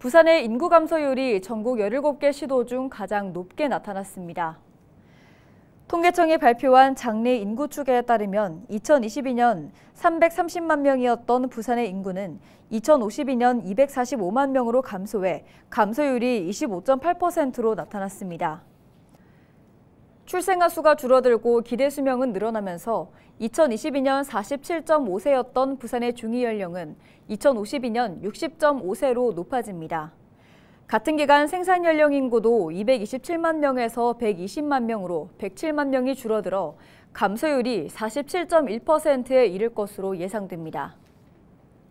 부산의 인구 감소율이 전국 17개 시도 중 가장 높게 나타났습니다. 통계청이 발표한 장래 인구 추계에 따르면 2022년 330만 명이었던 부산의 인구는 2052년 245만 명으로 감소해 감소율이 25.8%로 나타났습니다. 출생아 수가 줄어들고 기대 수명은 늘어나면서 2022년 47.5세였던 부산의 중위 연령은 2052년 60.5세로 높아집니다. 같은 기간 생산 연령 인구도 227만 명에서 120만 명으로 107만 명이 줄어들어 감소율이 47.1%에 이를 것으로 예상됩니다.